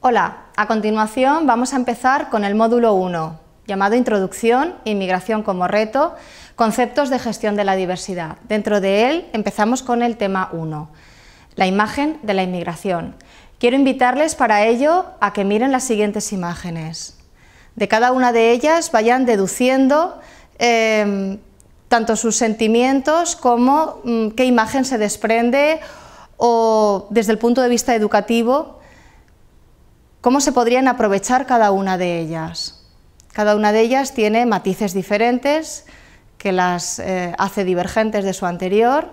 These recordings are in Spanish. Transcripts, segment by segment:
Hola, a continuación vamos a empezar con el módulo 1, llamado Introducción, Inmigración como reto, conceptos de gestión de la diversidad. Dentro de él empezamos con el tema 1, la imagen de la inmigración. Quiero invitarles para ello a que miren las siguientes imágenes. De cada una de ellas vayan deduciendo eh, tanto sus sentimientos como mm, qué imagen se desprende o desde el punto de vista educativo, cómo se podrían aprovechar cada una de ellas. Cada una de ellas tiene matices diferentes que las eh, hace divergentes de su anterior,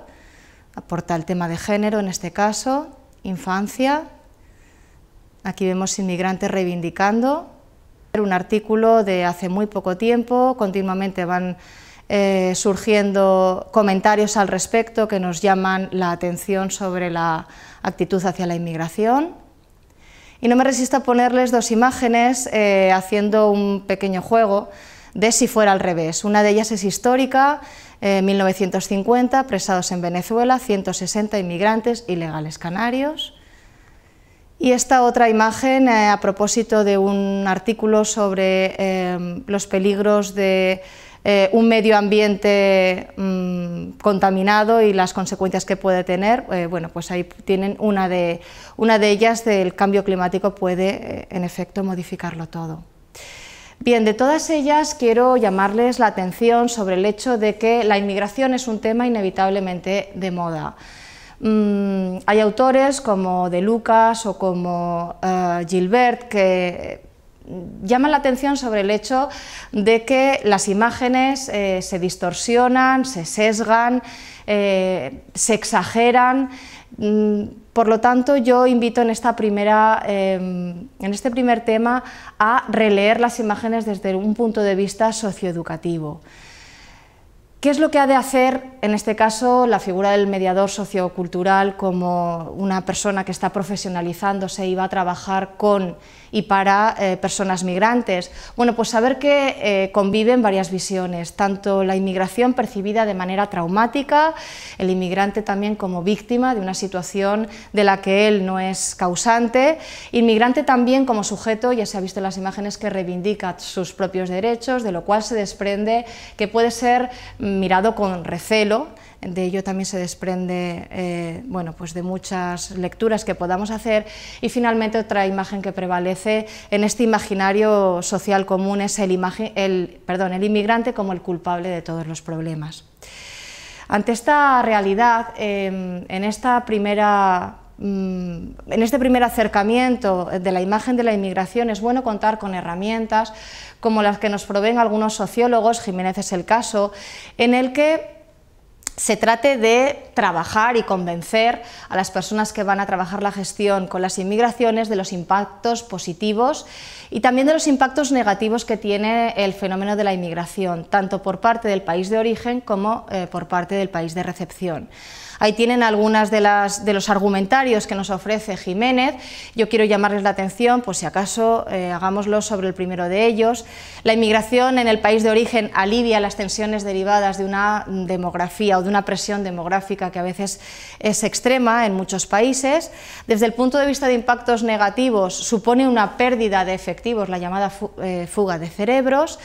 aporta el tema de género en este caso, infancia, aquí vemos inmigrantes reivindicando, un artículo de hace muy poco tiempo, continuamente van eh, surgiendo comentarios al respecto que nos llaman la atención sobre la actitud hacia la inmigración. Y no me resisto a ponerles dos imágenes eh, haciendo un pequeño juego de si fuera al revés. Una de ellas es histórica, 1950, eh, presados en Venezuela, 160 inmigrantes ilegales canarios. Y esta otra imagen a propósito de un artículo sobre los peligros de eh, un medio ambiente mm, contaminado y las consecuencias que puede tener, eh, bueno, pues ahí tienen una de, una de ellas del cambio climático puede, eh, en efecto, modificarlo todo. Bien, de todas ellas quiero llamarles la atención sobre el hecho de que la inmigración es un tema inevitablemente de moda. Mm, hay autores como De Lucas o como Gilbert que llama la atención sobre el hecho de que las imágenes eh, se distorsionan, se sesgan, eh, se exageran. Mm, por lo tanto, yo invito em, en este primer tema a releer las imágenes desde un punto de vista socioeducativo. ¿Qué es lo que ha de hacer, en este caso, la figura del mediador sociocultural como una persona que está profesionalizándose y va a trabajar con y para eh, personas migrantes? Bueno, pues saber que eh, conviven varias visiones, tanto la inmigración percibida de manera traumática, el inmigrante también como víctima de una situación de la que él no es causante, inmigrante también como sujeto, ya se ha visto en las imágenes, que reivindica sus propios derechos, de lo cual se desprende que puede ser mm, mirado con recelo. De ello también se desprende eh, bueno, pues de muchas lecturas que podamos hacer. Y finalmente otra imagen que prevalece en este imaginario social común es el, el, perdón, el inmigrante como el culpable de todos los problemas. Ante esta realidad, em, en esta primera Mm, en este primer acercamiento de la imagen de la inmigración es bueno contar con herramientas como las que nos proveen algunos sociólogos, Jiménez es el caso, en el que se trate de trabajar y convencer a las personas que van a trabajar la gestión con las inmigraciones de los impactos positivos y también de los impactos negativos que tiene el fenómeno de la inmigración, tanto por parte del país de origen como eh, por parte del país de recepción. Ahí tienen algunas de, las, de los argumentarios que nos ofrece Jiménez. Yo quiero llamarles la atención, pues si acaso, eh, hagámoslo sobre el primero de ellos. La inmigración en el país de origen alivia las tensiones derivadas de una demografía o de una presión demográfica que a veces es extrema en muchos países. Desde el punto de vista de impactos negativos, supone una pérdida de efectivos, la llamada eh, fuga de cerebros.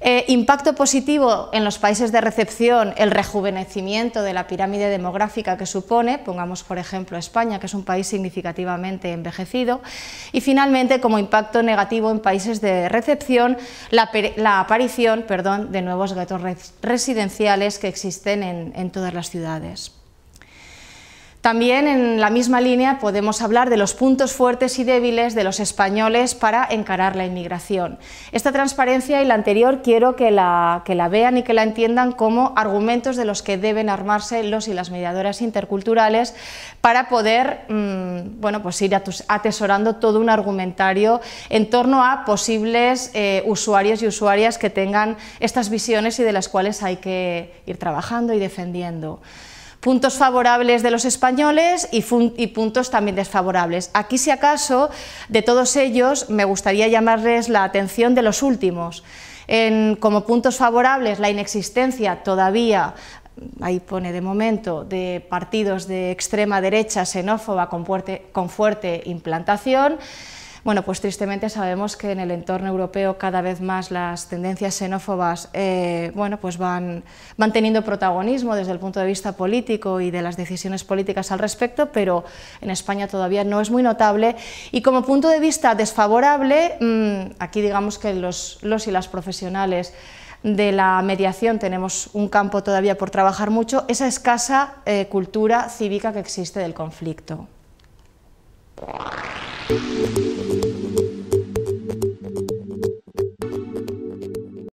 Eh, impacto positivo en los países de recepción, el rejuvenecimiento de la pirámide demográfica que supone, pongamos por ejemplo España, que es un país significativamente envejecido, y finalmente como impacto negativo en países de recepción, la, aparición de nuevos guetos residenciales que existen en todas las ciudades. También en la misma línea podemos hablar de los puntos fuertes y débiles de los españoles para encarar la inmigración. Esta transparencia y la anterior quiero que la, vean y que la entiendan como argumentos de los que deben armarse los y las mediadoras interculturales para poder mm, bueno, pues ir atesorando todo un argumentario en torno a posibles eh, usuarios y usuarias que tengan estas visiones y de las cuales hay que ir trabajando y defendiendo puntos favorables de los españoles y, puntos también desfavorables. Aquí, si acaso, de todos ellos, me gustaría llamarles la atención de los últimos. En, como puntos favorables, la inexistencia todavía ahí pone de momento, de partidos de extrema derecha xenófoba con fuerte implantación, bueno, pues tristemente sabemos que en el entorno europeo cada vez más las tendencias xenófobas eh, bueno, pues van, manteniendo teniendo protagonismo desde el punto de vista político y de las decisiones políticas al respecto, pero en España todavía no es muy notable. Y como punto de vista desfavorable, mm, aquí digamos que los, y las profesionales de la mediación tenemos un campo todavía por trabajar mucho, esa escasa eh, cultura cívica que existe del conflicto. Thank you.